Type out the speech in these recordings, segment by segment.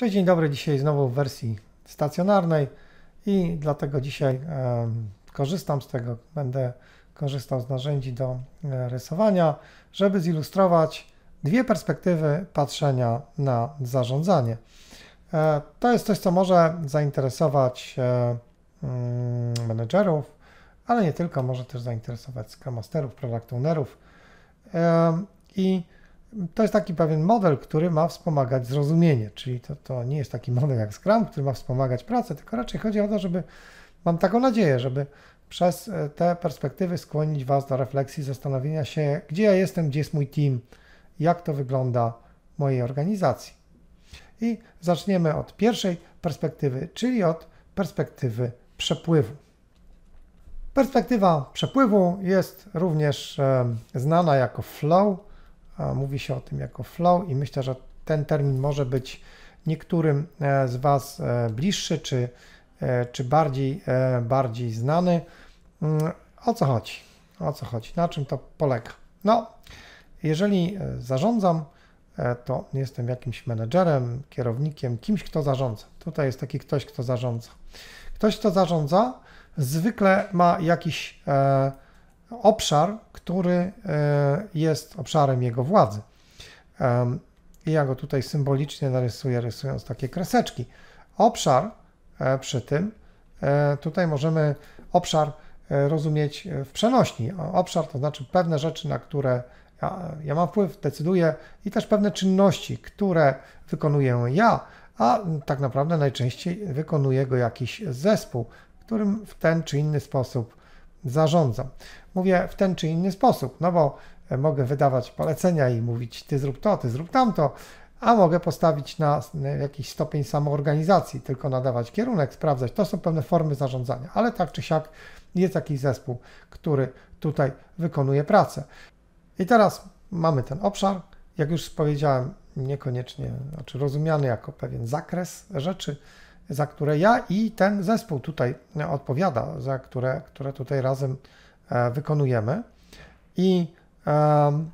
Cześć, dzień dobry. Dzisiaj znowu w wersji stacjonarnej i dlatego dzisiaj y, korzystam z tego, będę korzystał z narzędzi do e, rysowania, żeby zilustrować dwie perspektywy patrzenia na zarządzanie. Y, to jest coś, co może zainteresować mm, menedżerów, ale nie tylko, może też zainteresować Scrum Masterów, Product Ownerów i to jest taki pewien model, który ma wspomagać zrozumienie, czyli to, to nie jest taki model jak Scrum, który ma wspomagać pracę, tylko raczej chodzi o to, żeby, mam taką nadzieję, żeby przez e, te perspektywy skłonić Was do refleksji, zastanowienia się, gdzie ja jestem, gdzie jest mój team, jak to wygląda w mojej organizacji. I zaczniemy od pierwszej perspektywy, czyli od perspektywy przepływu. Perspektywa przepływu jest również e, znana jako flow Mówi się o tym jako flow i myślę, że ten termin może być niektórym e, z Was e, bliższy czy, e, czy bardziej, bardziej znany. Mm, o co chodzi? O co chodzi? Na czym to polega? No, jeżeli zarządzam, to jestem jakimś menedżerem, kierownikiem, kimś, kto zarządza. Tutaj jest taki ktoś, kto zarządza. Ktoś, kto zarządza, zwykle ma jakiś e, obszar, który e, jest obszarem jego władzy. I ja go tutaj symbolicznie narysuję, rysując takie kreseczki. Obszar e, przy tym, e, tutaj możemy obszar rozumieć w przenośni. Obszar to znaczy pewne rzeczy, na które ja, ja mam wpływ, decyduję i też pewne czynności, które wykonuję ja, a tak naprawdę najczęściej wykonuje go jakiś zespół, którym w ten czy inny sposób zarządzam. Mówię w ten czy inny sposób, no bo e, mogę wydawać polecenia i mówić ty zrób to, ty zrób tamto, a mogę postawić na e, jakiś stopień samoorganizacji, tylko nadawać kierunek, sprawdzać. To są pewne formy zarządzania, ale tak czy siak jest jakiś zespół, który tutaj wykonuje pracę. I teraz mamy ten obszar, jak już powiedziałem, niekoniecznie znaczy rozumiany jako pewien zakres rzeczy, za które ja i ten zespół tutaj odpowiada, za które, które tutaj razem e, wykonujemy. I um,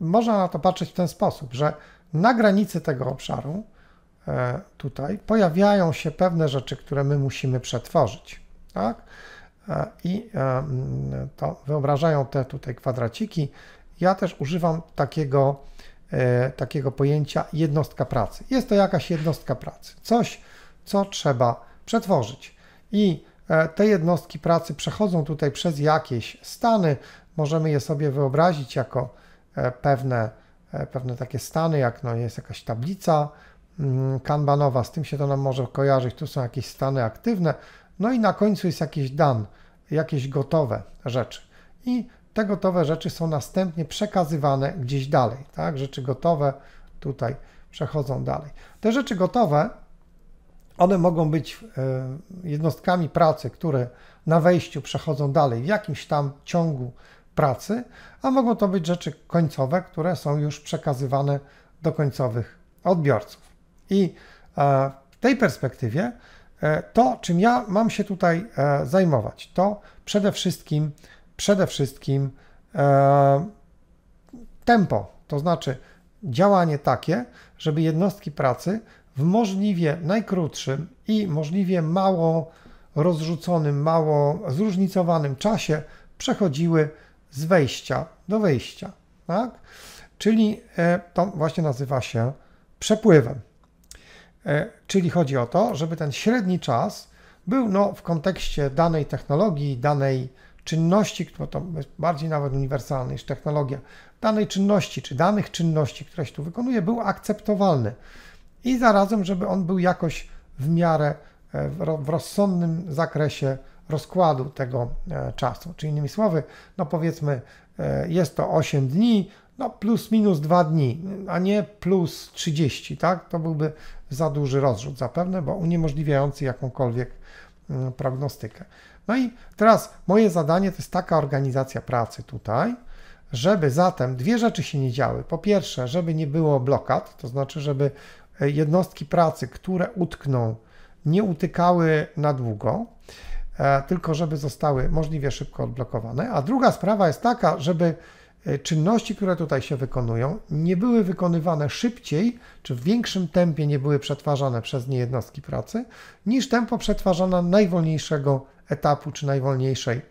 można na to patrzeć w ten sposób, że na granicy tego obszaru e, tutaj pojawiają się pewne rzeczy, które my musimy przetworzyć. Tak? E, I to wyobrażają te tutaj kwadraciki. Ja też używam takiego E, takiego pojęcia jednostka pracy. Jest to jakaś jednostka pracy, coś, co trzeba przetworzyć. I e, te jednostki pracy przechodzą tutaj przez jakieś stany. Możemy je sobie wyobrazić jako e, pewne, pewne takie stany, jak no jest jakaś tablica mm, kanbanowa, z tym się to nam może kojarzyć. Tu są jakieś stany aktywne, no i na końcu jest jakiś dan, jakieś gotowe rzeczy. I te gotowe rzeczy są następnie przekazywane gdzieś dalej. Tak? Rzeczy gotowe tutaj przechodzą dalej. Te rzeczy gotowe, one mogą być e, jednostkami pracy, które na wejściu przechodzą dalej w jakimś tam ciągu pracy, a mogą to być rzeczy końcowe, które są już przekazywane do końcowych odbiorców. I e, w tej perspektywie e, to, czym ja mam się tutaj zajmować, to przede wszystkim przede wszystkim e, tempo, to znaczy działanie takie, żeby jednostki pracy w możliwie najkrótszym i możliwie mało rozrzuconym, mało zróżnicowanym czasie przechodziły z wejścia do wyjścia. Tak? Czyli e, to właśnie nazywa się przepływem. E, czyli chodzi o to, żeby ten średni czas był no, w kontekście danej technologii, danej czynności, która to jest bardziej nawet uniwersalna niż technologia, danej czynności czy danych czynności, które się tu wykonuje, był akceptowalny i zarazem, żeby on był jakoś w miarę e, w rozsądnym zakresie rozkładu tego e, czasu. Czyli innymi słowy, no powiedzmy, e, jest to 8 dni, no plus minus 2 dni, a nie plus 30, tak? To byłby za duży rozrzut zapewne, bo uniemożliwiający jakąkolwiek mm, prognostykę. No i teraz moje zadanie to jest taka organizacja pracy tutaj, żeby zatem dwie rzeczy się nie działy. Po pierwsze, żeby nie było blokad, to znaczy, żeby e, jednostki pracy, które utkną, nie utykały na długo, e, tylko żeby zostały możliwie szybko odblokowane. A druga sprawa jest taka, żeby e, czynności, które tutaj się wykonują, nie były wykonywane szybciej, czy w większym tempie nie były przetwarzane przez nie jednostki pracy, niż tempo przetwarzania najwolniejszego etapu czy najwolniejszej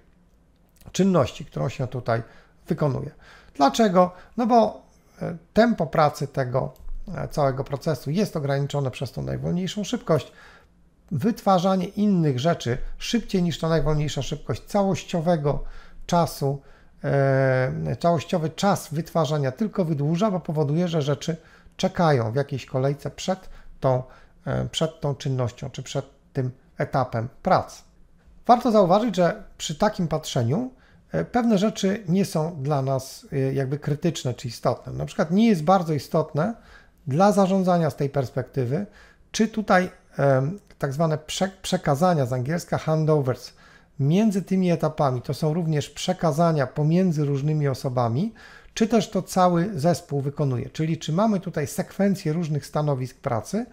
czynności, którą się tutaj wykonuje. Dlaczego? No bo e, tempo pracy tego e, całego procesu jest ograniczone przez tą najwolniejszą szybkość. Wytwarzanie innych rzeczy szybciej niż ta najwolniejsza szybkość całościowego czasu, e, całościowy czas wytwarzania tylko wydłuża, bo powoduje, że rzeczy czekają w jakiejś kolejce przed tą, e, przed tą czynnością czy przed tym etapem pracy. Warto zauważyć, że przy takim patrzeniu e, pewne rzeczy nie są dla nas e, jakby krytyczne czy istotne. Na przykład nie jest bardzo istotne dla zarządzania z tej perspektywy, czy tutaj tak zwane przekazania z angielska handovers między tymi etapami, to są również przekazania pomiędzy różnymi osobami, czy też to cały zespół wykonuje. Czyli czy mamy tutaj sekwencję różnych stanowisk pracy,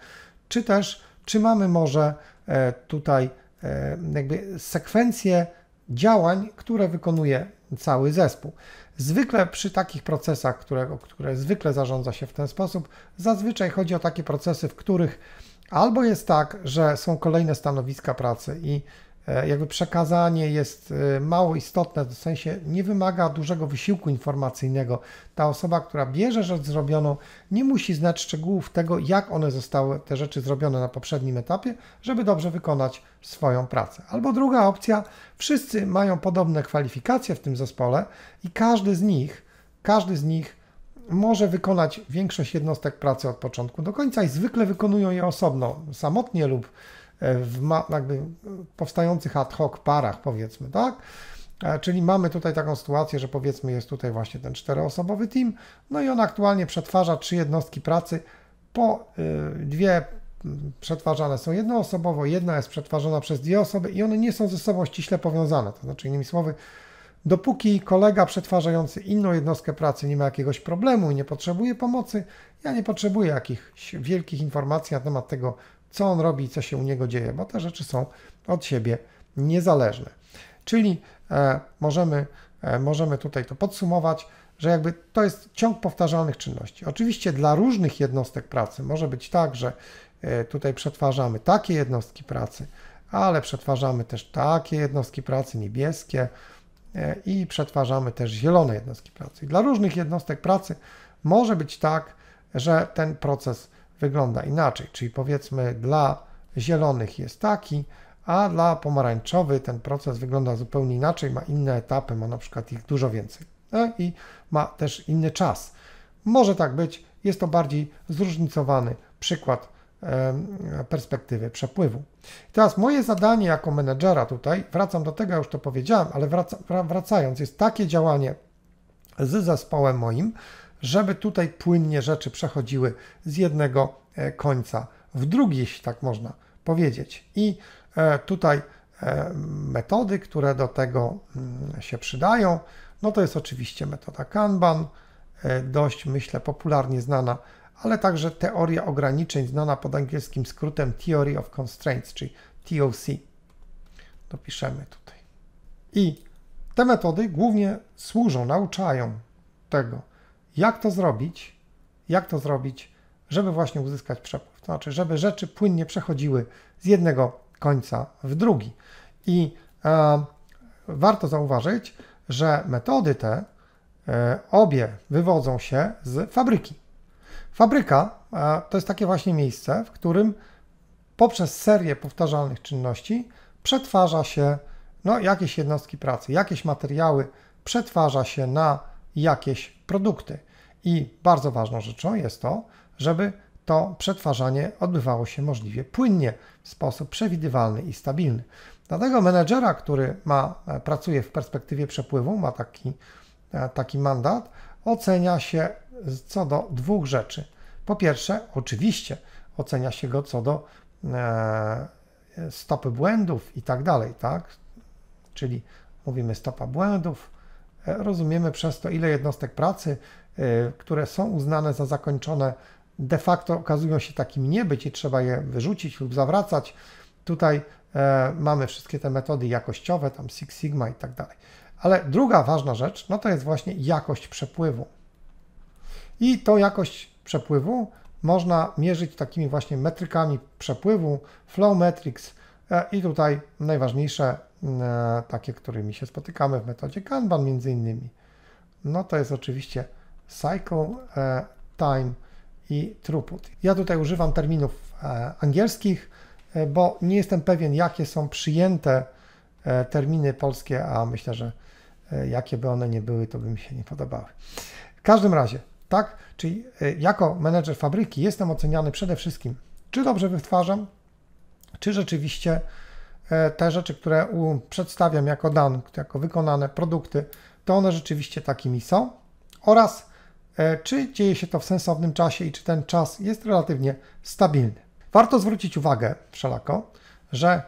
czy też czy mamy może e, tutaj E, jakby sekwencję działań, które wykonuje cały zespół. Zwykle przy takich procesach, które, które zwykle zarządza się w ten sposób, zazwyczaj chodzi o takie procesy, w których albo jest tak, że są kolejne stanowiska pracy i E, jakby przekazanie jest e, mało istotne, w sensie nie wymaga dużego wysiłku informacyjnego. Ta osoba, która bierze rzecz zrobioną, nie musi znać szczegółów tego, jak one zostały, te rzeczy zrobione na poprzednim etapie, żeby dobrze wykonać swoją pracę. Albo druga opcja, wszyscy mają podobne kwalifikacje w tym zespole i każdy z nich, każdy z nich może wykonać większość jednostek pracy od początku do końca i zwykle wykonują je osobno, samotnie lub E, w jakby powstających ad hoc parach, powiedzmy, tak? E, czyli mamy tutaj taką sytuację, że powiedzmy jest tutaj właśnie ten czteroosobowy team, no i on aktualnie przetwarza trzy jednostki pracy, po y, dwie mm, przetwarzane są jednoosobowo, jedna jest przetwarzana przez dwie osoby i one nie są ze sobą ściśle powiązane. To znaczy, innymi słowy, dopóki kolega przetwarzający inną jednostkę pracy nie ma jakiegoś problemu i nie potrzebuje pomocy, ja nie potrzebuję jakichś wielkich informacji na temat tego, co on robi, co się u niego dzieje, bo te rzeczy są od siebie niezależne. Czyli e, możemy, e, możemy tutaj to podsumować, że jakby to jest ciąg powtarzalnych czynności. Oczywiście dla różnych jednostek pracy może być tak, że e, tutaj przetwarzamy takie jednostki pracy, ale przetwarzamy też takie jednostki pracy niebieskie e, i przetwarzamy też zielone jednostki pracy. Dla różnych jednostek pracy może być tak, że ten proces wygląda inaczej, czyli powiedzmy dla zielonych jest taki, a dla pomarańczowy ten proces wygląda zupełnie inaczej, ma inne etapy, ma na przykład ich dużo więcej no i ma też inny czas. Może tak być, jest to bardziej zróżnicowany przykład perspektywy przepływu. teraz moje zadanie jako menedżera tutaj, wracam do tego, ja już to powiedziałem, ale wracając, jest takie działanie z zespołem moim, żeby tutaj płynnie rzeczy przechodziły z jednego e, końca w drugi, jeśli tak można powiedzieć. I e, tutaj e, metody, które do tego mm, się przydają, no to jest oczywiście metoda Kanban, dość myślę popularnie znana, ale także teoria ograniczeń znana pod angielskim skrótem Theory of Constraints, czyli TOC. Dopiszemy tutaj. I te metody głównie służą, nauczają tego, jak to zrobić? Jak to zrobić, żeby właśnie uzyskać przepływ? To znaczy, żeby rzeczy płynnie przechodziły z jednego końca w drugi. I e, warto zauważyć, że metody te e, obie wywodzą się z fabryki. Fabryka e, to jest takie właśnie miejsce, w którym poprzez serię powtarzalnych czynności przetwarza się no, jakieś jednostki pracy, jakieś materiały, przetwarza się na jakieś produkty. I bardzo ważną rzeczą jest to, żeby to przetwarzanie odbywało się możliwie płynnie, w sposób przewidywalny i stabilny. Dlatego menedżera, który ma, e, pracuje w perspektywie przepływu, ma taki, e, taki mandat, ocenia się co do dwóch rzeczy. Po pierwsze, oczywiście ocenia się go co do e, stopy błędów i tak dalej, tak? Czyli mówimy stopa błędów, Rozumiemy przez to, ile jednostek pracy, y, które są uznane za zakończone, de facto okazują się takimi nie być i trzeba je wyrzucić lub zawracać. Tutaj e, mamy wszystkie te metody jakościowe, tam Six Sigma i tak dalej. Ale druga ważna rzecz, no to jest właśnie jakość przepływu. I tą jakość przepływu można mierzyć takimi właśnie metrykami przepływu, flow metrics e, i tutaj najważniejsze E, takie, którymi się spotykamy w metodzie Kanban między innymi. No to jest oczywiście cycle, e, time i throughput. Ja tutaj używam terminów e, angielskich, bo nie jestem pewien, jakie są przyjęte terminy polskie, a myślę, że jakie by one nie były, to by mi się nie podobały. W każdym razie, tak, czyli jako menedżer fabryki jestem oceniany przede wszystkim, czy dobrze wytwarzam, czy rzeczywiście E, te rzeczy, które przedstawiam jako dan, jako wykonane produkty, to one rzeczywiście takimi są oraz e, czy dzieje się to w sensownym czasie i czy ten czas jest relatywnie stabilny. Warto zwrócić uwagę wszelako, że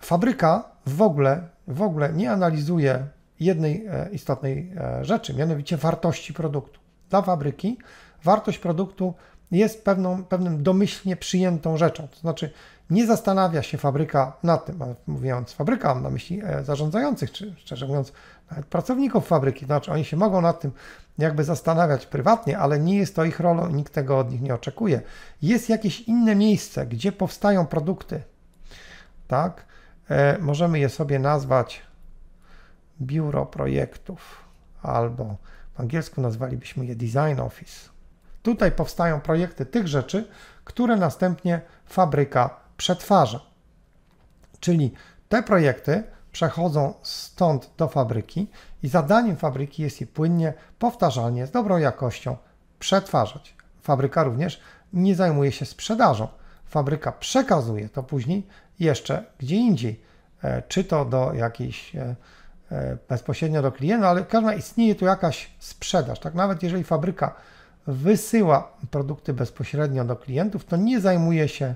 fabryka w ogóle, w ogóle nie analizuje jednej e, istotnej rzeczy, mianowicie wartości produktu. Dla fabryki wartość produktu jest pewną, pewnym domyślnie przyjętą rzeczą. To znaczy, nie zastanawia się fabryka nad tym, mówiąc fabryka, mam na myśli e, zarządzających, czy szczerze mówiąc, nawet pracowników fabryki. To znaczy, oni się mogą nad tym jakby zastanawiać prywatnie, ale nie jest to ich rolą, nikt tego od nich nie oczekuje. Jest jakieś inne miejsce, gdzie powstają produkty. Tak? E, możemy je sobie nazwać biuro projektów albo w angielsku nazwalibyśmy je design office. Tutaj powstają projekty tych rzeczy, które następnie fabryka przetwarza. Czyli te projekty przechodzą stąd do fabryki i zadaniem fabryki jest je płynnie, powtarzalnie, z dobrą jakością przetwarzać. Fabryka również nie zajmuje się sprzedażą. Fabryka przekazuje to później jeszcze gdzie indziej, e, czy to do jakiejś e, e, bezpośrednio do klienta, ale każda istnieje tu jakaś sprzedaż. Tak nawet jeżeli fabryka wysyła produkty bezpośrednio do klientów, to nie zajmuje się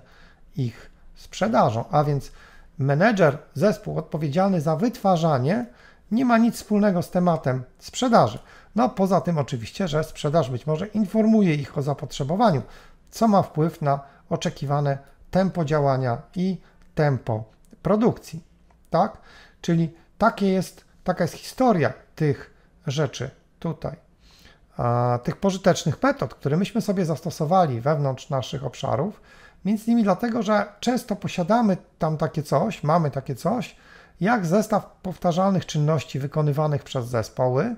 ich sprzedażą, a więc menedżer, zespół odpowiedzialny za wytwarzanie nie ma nic wspólnego z tematem sprzedaży. No poza tym oczywiście, że sprzedaż być może informuje ich o zapotrzebowaniu, co ma wpływ na oczekiwane tempo działania i tempo produkcji. Tak? Czyli takie jest, taka jest historia tych rzeczy tutaj. E, tych pożytecznych metod, które myśmy sobie zastosowali wewnątrz naszych obszarów, między innymi dlatego, że często posiadamy tam takie coś, mamy takie coś, jak zestaw powtarzalnych czynności wykonywanych przez zespoły,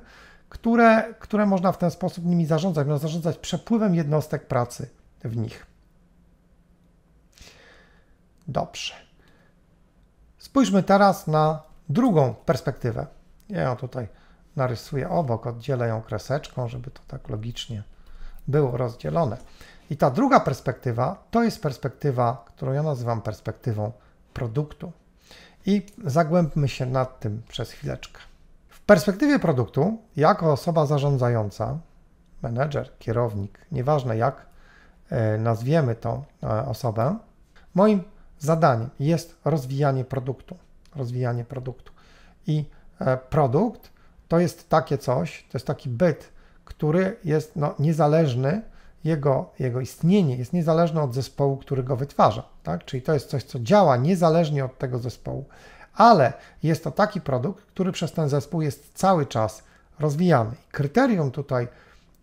które, które można w ten sposób nimi zarządzać, można zarządzać przepływem jednostek pracy w nich. Dobrze. Spójrzmy teraz na drugą perspektywę. Ja tutaj narysuję obok, oddzielę ją kreseczką, żeby to tak logicznie było rozdzielone. I ta druga perspektywa to jest perspektywa, którą ja nazywam perspektywą produktu. I zagłębmy się nad tym przez chwileczkę. W perspektywie produktu, jako osoba zarządzająca, menedżer, kierownik, nieważne jak e, nazwiemy tą e, osobę, moim zadaniem jest rozwijanie produktu. Rozwijanie produktu. I e, produkt to jest takie coś, to jest taki byt, który jest no, niezależny, jego, jego istnienie jest niezależne od zespołu, który go wytwarza. Tak? Czyli to jest coś, co działa niezależnie od tego zespołu, ale jest to taki produkt, który przez ten zespół jest cały czas rozwijany. Kryterium tutaj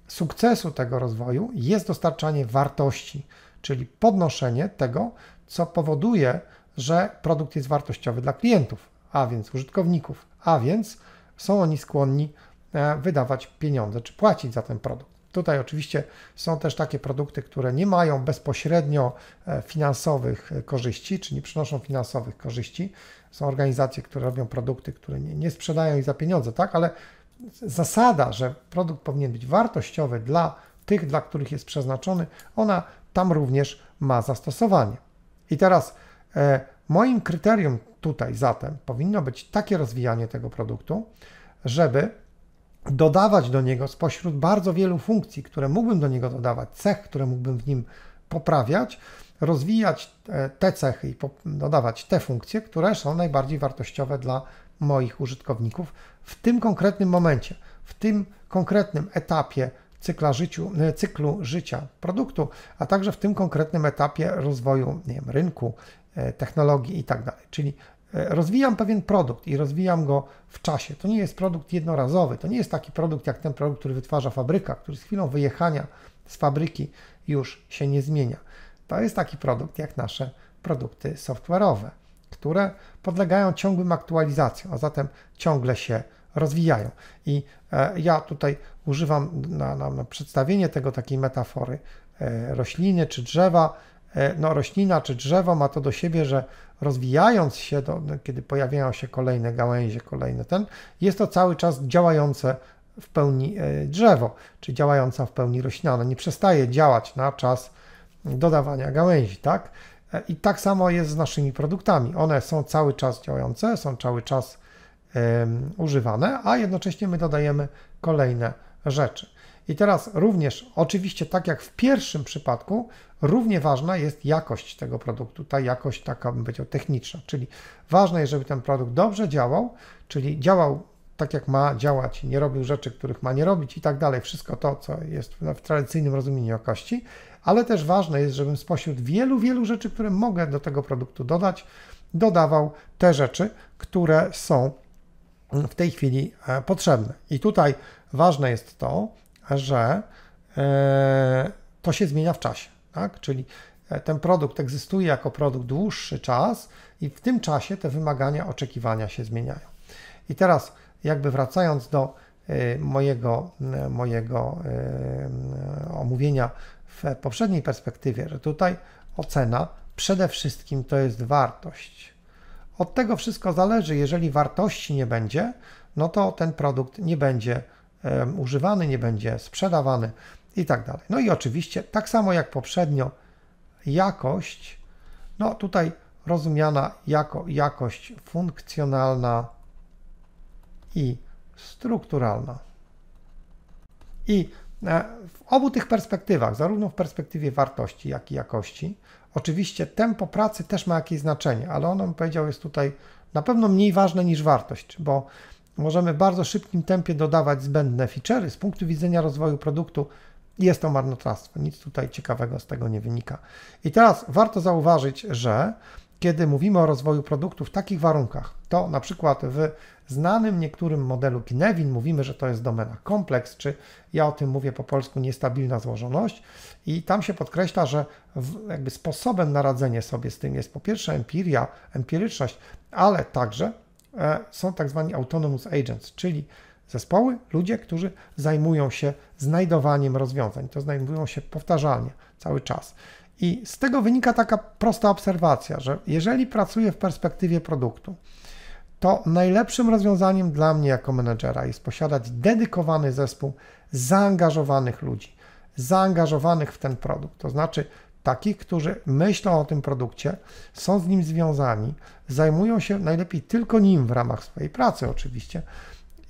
sukcesu tego rozwoju jest dostarczanie wartości, czyli podnoszenie tego, co powoduje, że produkt jest wartościowy dla klientów, a więc użytkowników, a więc są oni skłonni e, wydawać pieniądze czy płacić za ten produkt. Tutaj oczywiście są też takie produkty, które nie mają bezpośrednio e, finansowych korzyści, czy nie przynoszą finansowych korzyści. Są organizacje, które robią produkty, które nie, nie sprzedają ich za pieniądze, tak? Ale zasada, że produkt powinien być wartościowy dla tych, dla których jest przeznaczony, ona tam również ma zastosowanie. I teraz e, Moim kryterium tutaj zatem powinno być takie rozwijanie tego produktu, żeby dodawać do niego spośród bardzo wielu funkcji, które mógłbym do niego dodawać, cech, które mógłbym w nim poprawiać, rozwijać e, te cechy i dodawać te funkcje, które są najbardziej wartościowe dla moich użytkowników w tym konkretnym momencie, w tym konkretnym etapie cykla życiu, e, cyklu życia produktu, a także w tym konkretnym etapie rozwoju wiem, rynku, E, technologii i tak dalej. Czyli e, rozwijam pewien produkt i rozwijam go w czasie. To nie jest produkt jednorazowy, to nie jest taki produkt jak ten produkt, który wytwarza fabryka, który z chwilą wyjechania z fabryki już się nie zmienia. To jest taki produkt jak nasze produkty software'owe, które podlegają ciągłym aktualizacjom, a zatem ciągle się rozwijają. I e, ja tutaj używam na, na, na przedstawienie tego takiej metafory rośliny czy drzewa, E, no, roślina czy drzewo ma to do siebie, że rozwijając się, no, kiedy pojawiają się kolejne gałęzie, kolejny ten, jest to cały czas działające w pełni e, drzewo, czy działająca w pełni roślina. Ona nie przestaje działać na czas dodawania gałęzi, tak? E, I tak samo jest z naszymi produktami. One są cały czas działające, są cały czas um, używane, a jednocześnie my dodajemy kolejne rzeczy. I teraz również, oczywiście, tak jak w pierwszym przypadku, Równie ważna jest jakość tego produktu, ta jakość taka bym powiedział techniczna, czyli ważne jest, żeby ten produkt dobrze działał, czyli działał tak jak ma działać, nie robił rzeczy, których ma nie robić i tak dalej, wszystko to, co jest w, tradycyjnym rozumieniu jakości, ale też ważne jest, żebym spośród wielu, wielu rzeczy, które mogę do tego produktu dodać, dodawał te rzeczy, które są w tej chwili e, potrzebne. I tutaj ważne jest to, że e, to się zmienia w czasie tak? Czyli e, ten produkt egzystuje jako produkt dłuższy czas i w tym czasie te wymagania, oczekiwania się zmieniają. I teraz, jakby wracając do e, mojego, mojego e, omówienia w poprzedniej perspektywie, że tutaj ocena przede wszystkim to jest wartość. Od tego wszystko zależy. Jeżeli wartości nie będzie, no to ten produkt nie będzie używany, nie będzie sprzedawany i tak dalej. No i oczywiście, tak samo jak poprzednio, jakość, no tutaj rozumiana jako jakość funkcjonalna i strukturalna. I e, w obu tych perspektywach, zarówno w perspektywie wartości, jak i jakości, oczywiście tempo pracy też ma jakieś znaczenie, ale ono, bym powiedział, jest tutaj na pewno mniej ważne niż wartość, bo możemy w bardzo szybkim tempie dodawać zbędne feature'y z punktu widzenia rozwoju produktu, jest to marnotrawstwo, nic tutaj ciekawego z tego nie wynika. I teraz warto zauważyć, że kiedy mówimy o rozwoju produktu w takich warunkach, to na przykład w znanym niektórym modelu Kinevin mówimy, że to jest domena kompleks, czy ja o tym mówię po polsku niestabilna złożoność i tam się podkreśla, że jakby sposobem na radzenie sobie z tym jest po pierwsze empiria, empiryczność, ale także e, są tak zwani autonomous agents, czyli Zespoły, ludzie, którzy zajmują się znajdowaniem rozwiązań, to znajdują się powtarzalnie cały czas. I z tego wynika taka prosta obserwacja, że jeżeli pracuję w perspektywie produktu, to najlepszym rozwiązaniem dla mnie jako menedżera jest posiadać dedykowany zespół zaangażowanych ludzi, zaangażowanych w ten produkt. To znaczy takich, którzy myślą o tym produkcie, są z nim związani, zajmują się najlepiej tylko nim w ramach swojej pracy oczywiście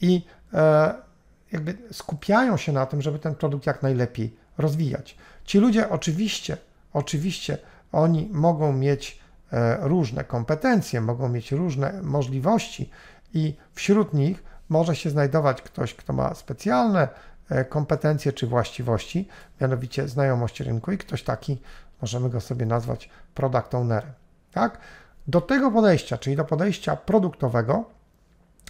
i E, jakby skupiają się na tym, żeby ten produkt jak najlepiej rozwijać. Ci ludzie oczywiście, oczywiście oni mogą mieć e, różne kompetencje, mogą mieć różne możliwości i wśród nich może się znajdować ktoś, kto ma specjalne e, kompetencje czy właściwości, mianowicie znajomość rynku i ktoś taki, możemy go sobie nazwać product ownerem. Tak? Do tego podejścia, czyli do podejścia produktowego,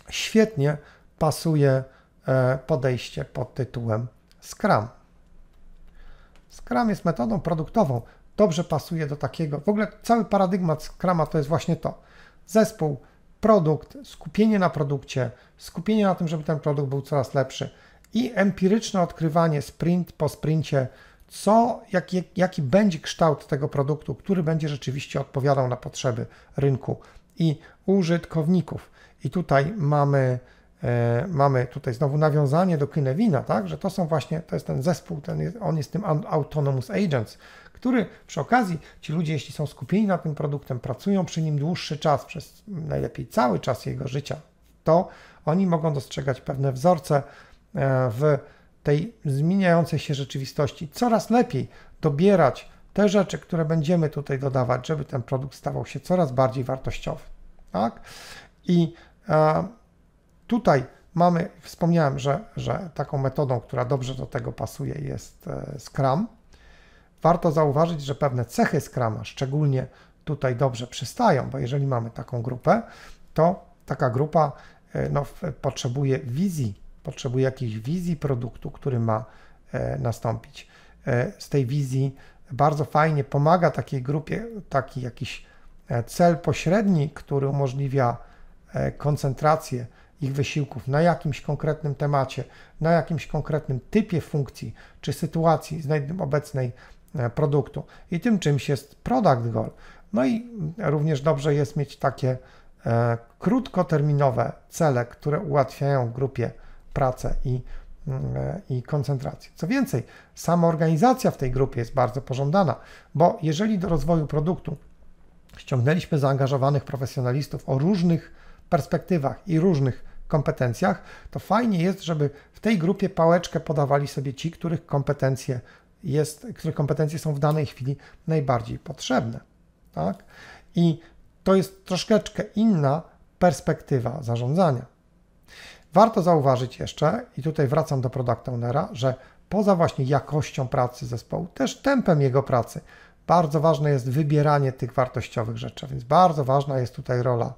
świetnie pasuje e, podejście pod tytułem Scrum. Scrum jest metodą produktową. Dobrze pasuje do takiego. W ogóle cały paradygmat Scruma to jest właśnie to. Zespół, produkt, skupienie na produkcie, skupienie na tym, żeby ten produkt był coraz lepszy i empiryczne odkrywanie sprint po sprincie, co, jak, jak, jaki będzie kształt tego produktu, który będzie rzeczywiście odpowiadał na potrzeby rynku i użytkowników. I tutaj mamy E, mamy tutaj znowu nawiązanie do kinevina, tak, że to są właśnie, to jest ten zespół, ten jest, on jest tym Autonomous Agents, który przy okazji ci ludzie, jeśli są skupieni na tym produktem, pracują przy nim dłuższy czas, przez najlepiej cały czas jego życia, to oni mogą dostrzegać pewne wzorce e, w tej zmieniającej się rzeczywistości, coraz lepiej dobierać te rzeczy, które będziemy tutaj dodawać, żeby ten produkt stawał się coraz bardziej wartościowy. Tak? I e, Tutaj mamy, wspomniałem, że, że taką metodą, która dobrze do tego pasuje jest e, Scrum. Warto zauważyć, że pewne cechy Scruma szczególnie tutaj dobrze przystają, bo jeżeli mamy taką grupę, to taka grupa e, no, potrzebuje wizji, potrzebuje jakiejś wizji produktu, który ma e, nastąpić. Z tej wizji bardzo fajnie pomaga takiej grupie taki jakiś cel pośredni, który umożliwia koncentrację ich wysiłków na jakimś konkretnym temacie, na jakimś konkretnym typie funkcji czy sytuacji obecnej e, produktu. I tym czymś jest product goal. No i również dobrze jest mieć takie e, krótkoterminowe cele, które ułatwiają grupie pracę i, mm, e, i koncentrację. Co więcej, sama organizacja w tej grupie jest bardzo pożądana, bo jeżeli do rozwoju produktu ściągnęliśmy zaangażowanych profesjonalistów o różnych perspektywach i różnych kompetencjach, to fajnie jest, żeby w tej grupie pałeczkę podawali sobie ci, których kompetencje, jest, których kompetencje są w danej chwili najbardziej potrzebne. Tak? I to jest troszeczkę inna perspektywa zarządzania. Warto zauważyć jeszcze, i tutaj wracam do product ownera, że poza właśnie jakością pracy zespołu, też tempem jego pracy, bardzo ważne jest wybieranie tych wartościowych rzeczy, więc bardzo ważna jest tutaj rola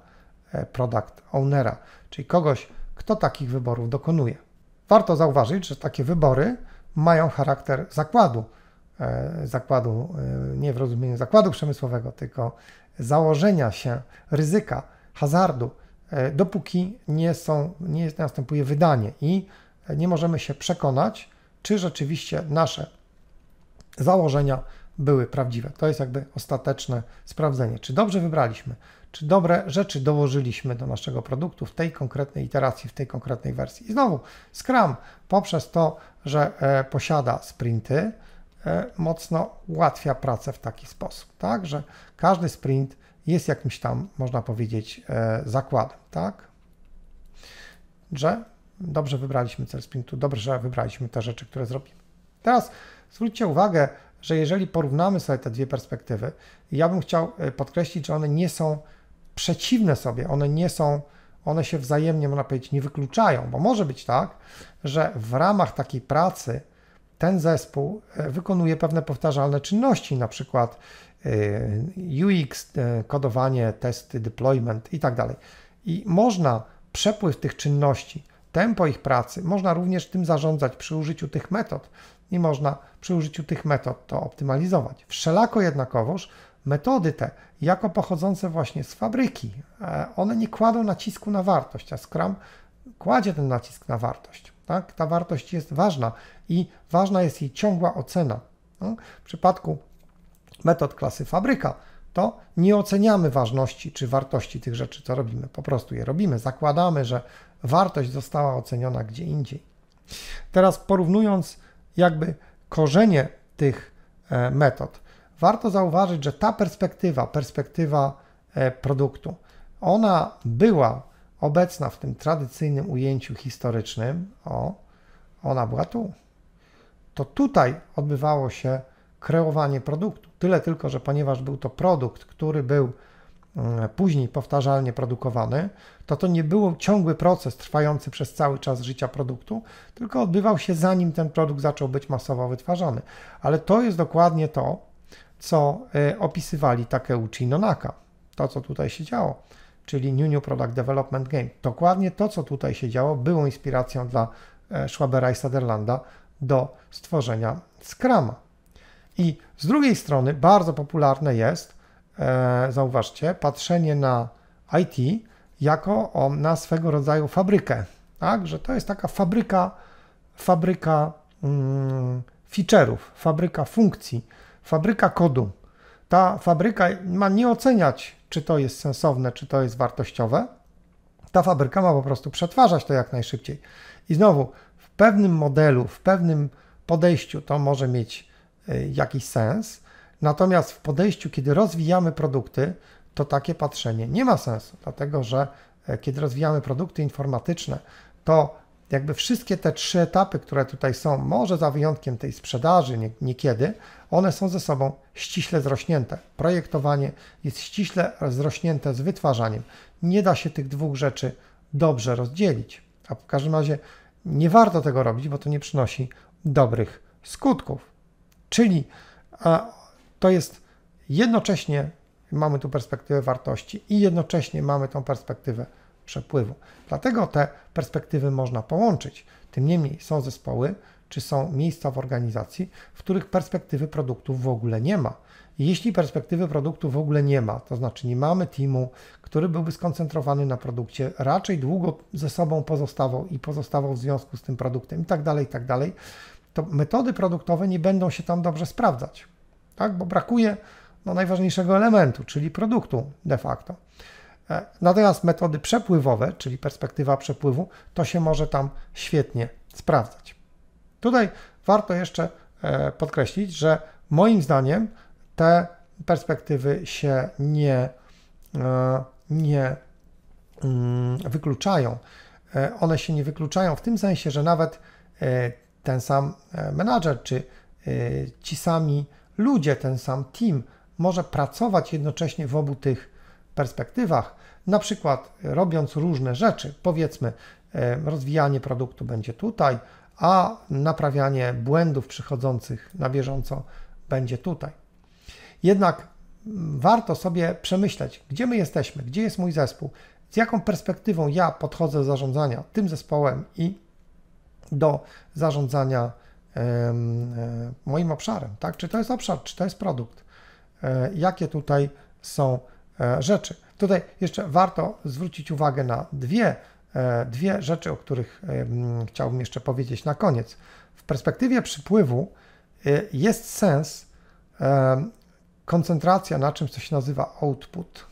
E, product ownera, czyli kogoś, kto takich wyborów dokonuje. Warto zauważyć, że takie wybory mają charakter zakładu. E, zakładu e, nie w rozumieniu zakładu przemysłowego, tylko założenia się ryzyka, hazardu, dopóki nie, są, nie następuje wydanie i nie możemy się przekonać, czy rzeczywiście nasze założenia były prawdziwe. To jest jakby ostateczne sprawdzenie, czy dobrze wybraliśmy, czy dobre rzeczy dołożyliśmy do naszego produktu w tej konkretnej iteracji, w tej konkretnej wersji. I znowu, Scrum poprzez to, że e, posiada sprinty, e, mocno ułatwia pracę w taki sposób, tak, że każdy sprint jest jakimś tam, można powiedzieć, e, zakładem, tak, że dobrze wybraliśmy cel sprintu, dobrze wybraliśmy te rzeczy, które zrobimy. Teraz zwróćcie uwagę, że jeżeli porównamy sobie te dwie perspektywy, ja bym chciał e, podkreślić, że one nie są przeciwne sobie, one nie są, one się wzajemnie, można powiedzieć, nie wykluczają, bo może być tak, że w ramach takiej pracy ten zespół e, wykonuje pewne powtarzalne czynności, na przykład e, UX, kodowanie, testy, deployment i tak dalej. I można przepływ tych czynności, tempo ich pracy, można również tym zarządzać przy użyciu tych metod, i można przy użyciu tych metod to optymalizować. Wszelako jednakowoż metody te, jako pochodzące właśnie z fabryki, e, one nie kładą nacisku na wartość, a Scrum kładzie ten nacisk na wartość. Tak? Ta wartość jest ważna i ważna jest jej ciągła ocena. No? W przypadku metod klasy fabryka, to nie oceniamy ważności czy wartości tych rzeczy, co robimy. Po prostu je robimy. Zakładamy, że wartość została oceniona gdzie indziej. Teraz porównując jakby korzenie tych e, metod. Warto zauważyć, że ta perspektywa, perspektywa e, produktu, ona była obecna w tym tradycyjnym ujęciu historycznym, o, ona była tu. To tutaj odbywało się kreowanie produktu. Tyle tylko, że ponieważ był to produkt, który był E, później powtarzalnie produkowany, to to nie był ciągły proces trwający przez cały czas życia produktu, tylko odbywał się zanim ten produkt zaczął być masowo wytwarzany. Ale to jest dokładnie to, co e, opisywali Takeuchi Nonaka, to co tutaj się działo, czyli New New Product Development Game. Dokładnie to, co tutaj się działo, było inspiracją dla e, Schwabera i Sutherlanda do stworzenia Scrama. I z drugiej strony bardzo popularne jest E, zauważcie, patrzenie na IT jako na swego rodzaju fabrykę. Tak, że to jest taka fabryka, fabryka mm, feature'ów, fabryka funkcji, fabryka kodu. Ta fabryka ma nie oceniać, czy to jest sensowne, czy to jest wartościowe. Ta fabryka ma po prostu przetwarzać to jak najszybciej. I znowu, w pewnym modelu, w pewnym podejściu to może mieć y, jakiś sens, Natomiast w podejściu, kiedy rozwijamy produkty, to takie patrzenie nie ma sensu, dlatego że e, kiedy rozwijamy produkty informatyczne, to jakby wszystkie te trzy etapy, które tutaj są, może za wyjątkiem tej sprzedaży niekiedy, one są ze sobą ściśle zrośnięte. Projektowanie jest ściśle zrośnięte z wytwarzaniem. Nie da się tych dwóch rzeczy dobrze rozdzielić, a w każdym razie nie warto tego robić, bo to nie przynosi dobrych skutków. Czyli a to jest jednocześnie mamy tu perspektywę wartości i jednocześnie mamy tą perspektywę przepływu. Dlatego te perspektywy można połączyć. Tym niemniej są zespoły, czy są miejsca w organizacji, w których perspektywy produktów w ogóle nie ma. jeśli perspektywy produktu w ogóle nie ma, to znaczy nie mamy teamu, który byłby skoncentrowany na produkcie, raczej długo ze sobą pozostawał i pozostawał w związku z tym produktem i tak dalej, i tak dalej, to metody produktowe nie będą się tam dobrze sprawdzać tak? bo brakuje no, najważniejszego elementu, czyli produktu de facto. E, natomiast metody przepływowe, czyli perspektywa przepływu, to się może tam świetnie sprawdzać. Tutaj warto jeszcze e, podkreślić, że moim zdaniem te perspektywy się nie, e, nie mm, wykluczają. One się nie wykluczają w tym sensie, że nawet ten sam menadżer czy ci sami ludzie, ten sam team może pracować jednocześnie w obu tych perspektywach, na przykład robiąc różne rzeczy, powiedzmy, e, rozwijanie produktu będzie tutaj, a naprawianie błędów przychodzących na bieżąco będzie tutaj. Jednak mm, warto sobie przemyśleć, gdzie my jesteśmy, gdzie jest mój zespół, z jaką perspektywą ja podchodzę do zarządzania tym zespołem i do zarządzania E, moim obszarem, tak? Czy to jest obszar, czy to jest produkt? E, jakie tutaj są e, rzeczy? Tutaj jeszcze warto zwrócić uwagę na dwie, dwie rzeczy, o których chciałbym jeszcze powiedzieć na koniec. W perspektywie przypływu jest sens koncentracja na czymś, co się nazywa output.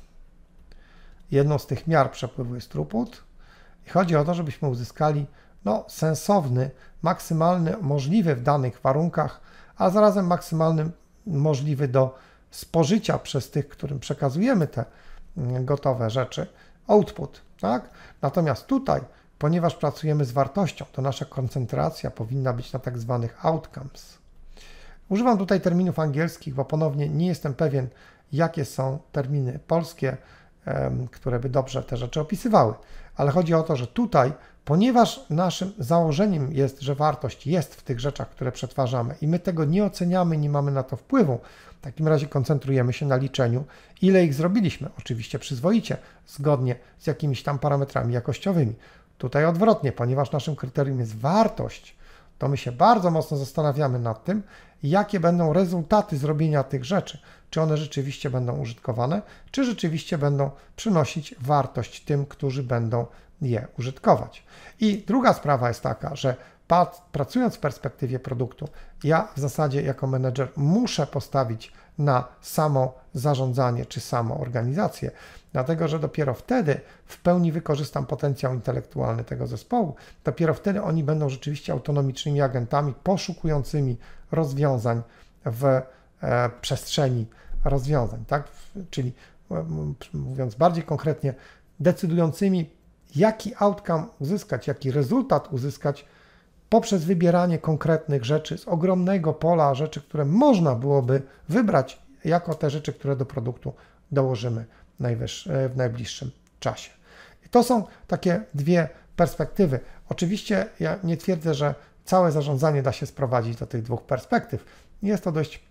Jedną z tych miar przepływu jest throughput. I chodzi o to, żebyśmy uzyskali no, sensowny, maksymalny możliwy w danych warunkach, a zarazem maksymalny możliwy do spożycia przez tych, którym przekazujemy te mm, gotowe rzeczy, output. Tak? Natomiast tutaj, ponieważ pracujemy z wartością, to nasza koncentracja powinna być na tak zwanych outcomes. Używam tutaj terminów angielskich, bo ponownie nie jestem pewien, jakie są terminy polskie, które by dobrze te rzeczy opisywały. Ale chodzi o to, że tutaj Ponieważ naszym założeniem jest, że wartość jest w tych rzeczach, które przetwarzamy i my tego nie oceniamy, nie mamy na to wpływu, w takim razie koncentrujemy się na liczeniu, ile ich zrobiliśmy, oczywiście przyzwoicie, zgodnie z jakimiś tam parametrami jakościowymi. Tutaj odwrotnie, ponieważ naszym kryterium jest wartość, to my się bardzo mocno zastanawiamy nad tym, jakie będą rezultaty zrobienia tych rzeczy. Czy one rzeczywiście będą użytkowane, czy rzeczywiście będą przynosić wartość tym, którzy będą je użytkować. I druga sprawa jest taka, że pracując w perspektywie produktu, ja w zasadzie jako menedżer muszę postawić na samo zarządzanie czy samo organizację, dlatego że dopiero wtedy w pełni wykorzystam potencjał intelektualny tego zespołu, dopiero wtedy oni będą rzeczywiście autonomicznymi agentami poszukującymi rozwiązań w e, przestrzeni rozwiązań, tak? czyli mówiąc bardziej konkretnie, decydującymi jaki outcome uzyskać, jaki rezultat uzyskać poprzez wybieranie konkretnych rzeczy z ogromnego pola rzeczy, które można byłoby wybrać jako te rzeczy, które do produktu dołożymy e, w najbliższym czasie. I to są takie dwie perspektywy. Oczywiście ja nie twierdzę, że całe zarządzanie da się sprowadzić do tych dwóch perspektyw. Jest to dość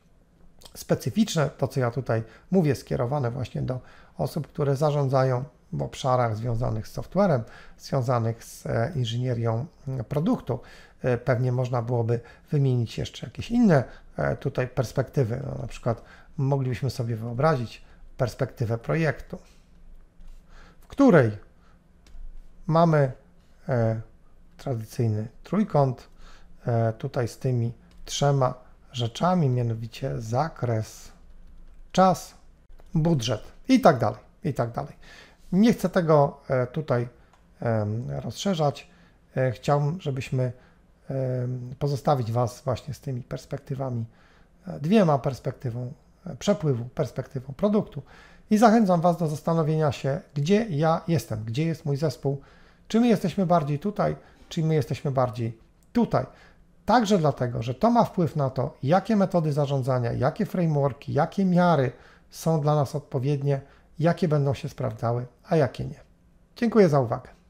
specyficzne, to co ja tutaj mówię, skierowane właśnie do osób, które zarządzają w obszarach związanych z softwarem, związanych z e, inżynierią produktu. E, pewnie można byłoby wymienić jeszcze jakieś inne e, tutaj perspektywy. No, na przykład moglibyśmy sobie wyobrazić perspektywę projektu, w której mamy tradycyjny trójkąt, tutaj z tymi trzema rzeczami, mianowicie zakres, czas, budżet i tak dalej, i tak dalej. Nie chcę tego e, tutaj rozszerzać. E, chciałbym, żebyśmy pozostawić Was właśnie z tymi perspektywami, e, dwiema perspektywą przepływu, perspektywą produktu i zachęcam Was do zastanowienia się, gdzie ja jestem, gdzie jest mój zespół, czy my jesteśmy bardziej tutaj, czy my jesteśmy bardziej tutaj. Także dlatego, że to ma wpływ na to, jakie metody zarządzania, jakie frameworki, jakie miary są dla nas odpowiednie, jakie będą się sprawdzały a jakie nie. Dziękuję za uwagę.